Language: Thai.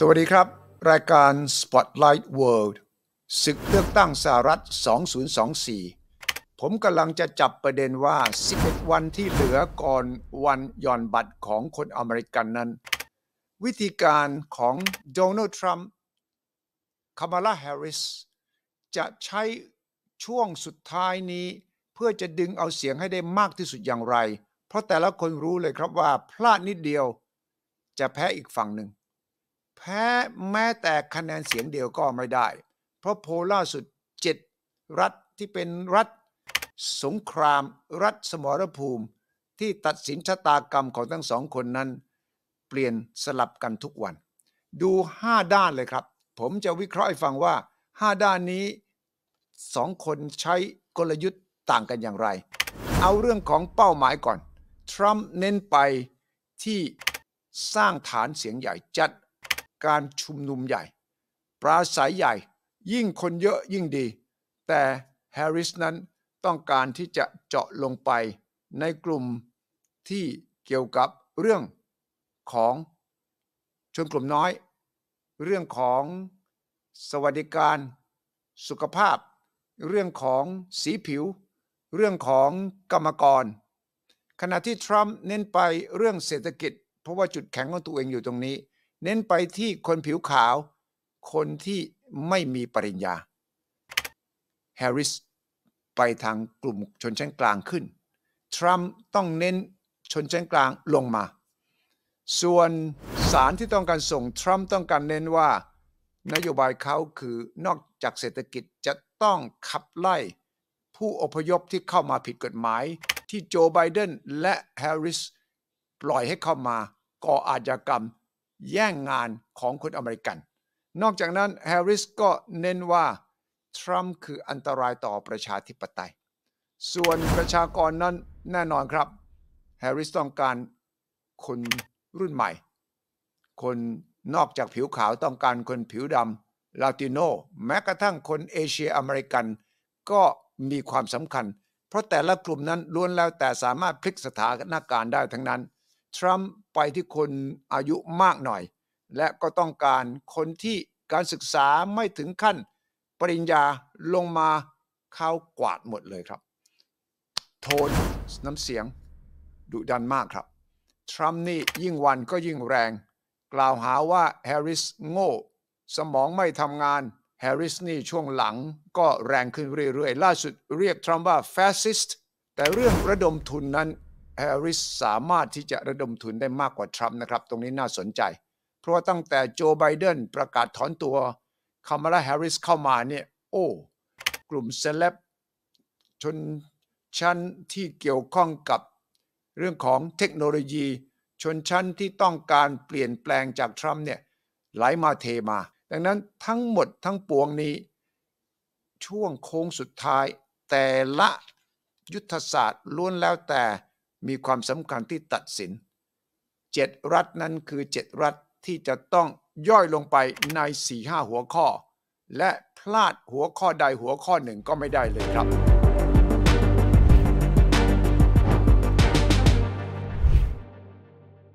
สวัสดีครับ รายการ Spotlight World ศึกเลือกตั้งสหรัฐ 2024 ผมกำลังจะจับประเด็นว่า 11 วันที่เหลือก่อนวันย่อนบัตรของคนอเมริกันนั้น วิธีการของโดนัลด์ทรัมป์คามาลาแฮร์ริส จะใช้ช่วงสุดท้ายนี้ เพื่อจะดึงเอาเสียงให้ได้มากที่สุดอย่างไร เพราะแต่ละคนรู้เลยครับว่าพลาดนิดเดียวจะแพ้อีกฝั่งหนึ่งแพ้แม้แต่คะแนนเสียงเดียวก็ไม่ได้ เพราะโพล่าสุดเจ็ดรัฐที่เป็นรัฐสงครามรัฐสมรภูมิที่ตัดสินชะตากรรมของทั้งสองคนนั้น เปลี่ยนสลับกันทุกวัน ดู 5 ด้านเลยครับ ผมจะวิเคราะห์ให้ฟังว่า 5 ด้านนี้สองคนใช้กลยุทธ์ต่างกันอย่างไร เอาเรื่องของเป้าหมายก่อน ทรัมป์เน้นไปที่สร้างฐานเสียงใหญ่จัดการชุมนุมใหญ่ ปราศัยใหญ่ยิ่งคนเยอะยิ่งดี แต่แฮร์ริสนั้นต้องการที่จะเจาะลงไปในกลุ่มที่เกี่ยวกับเรื่องของชนกลุ่มน้อย เรื่องของสวัสดิการสุขภาพ เรื่องของสีผิว เรื่องของกรรมกร ขณะที่ทรัมป์เน้นไปเรื่องเศรษฐกิจ เพราะว่าจุดแข็งของตัวเองอยู่ตรงนี้เน้นไปที่คนผิวขาว คนที่ไม่มีปริญญาแฮร์ริสไปทางกลุ่มชนชั้นกลางขึ้น ทรัมป์ต้องเน้นชนชั้นกลางลงมา ส่วนสารที่ต้องการส่งทรัมป์ต้องการเน้นว่า นโยบายเขาคือนอกจากเศรษฐกิจจะต้องขับไล่ผู้อพยพที่เข้ามาผิดกฎหมายที่โจไบเดนและแฮร์ริสปล่อยให้เข้ามาก่ออาชญากรรมแย่งงานของคนอเมริกัน นอกจากนั้นแฮร์ริสก็เน้นว่าทรัมป์คืออันตรายต่อประชาธิปไตย ส่วนประชากรนั้นแน่นอนครับ แฮร์ริสต้องการคนรุ่นใหม่ คนนอกจากผิวขาวต้องการคนผิวดำลาติโนแม้กระทั่งคนเอเชียอเมริกัน ก็มีความสำคัญ เพราะแต่ละกลุ่มนั้นล้วนแล้วแต่สามารถพลิกสถานการณ์ได้ทั้งนั้นทรัมป์ไปที่คนอายุมากหน่อย และก็ต้องการคนที่การศึกษาไม่ถึงขั้น ปริญญาลงมาเข้ากวาดหมดเลยครับ โทนน้ำเสียงดุดันมากครับ ทรัมป์นี่ยิ่งวันก็ยิ่งแรงกล่าวหาว่าแฮร์ริสโง่สมองไม่ทำงาน แฮร์ริสนี่ช่วงหลังก็แรงขึ้นเรื่อยๆ ล่าสุดเรียกทรัมป์ว่าแฟสซิสต์ แต่เรื่องระดมทุนนั้นแฮร์ริสสามารถที่จะระดมทุนได้มากกว่าทรัมป์นะครับตรงนี้น่าสนใจ เพราะว่าตั้งแต่โจไบเดนประกาศถอนตัวคามาลาแฮร์ริสเข้ามาเนี่ยโอ้กลุ่มเซเลบชนชั้นที่เกี่ยวข้องกับเรื่องของเทคโนโลยี ชนชั้นที่ต้องการเปลี่ยนแปลงจาก ทรัมป์เนี่ยไหลมาเทมา ดังนั้นทั้งหมดทั้งปวงนี้ ช่วงโค้งสุดท้ายแต่ละยุทธศาสตร์ล้วนแล้วแต่มีความสำคัญที่ตัดสินเจ็ดรัฐนั้นคือเจ็ดรัฐที่จะต้องย่อยลงไปในสี่ห้าหัวข้อ และพลาดหัวข้อใดหัวข้อหนึ่งก็ไม่ได้เลยครับ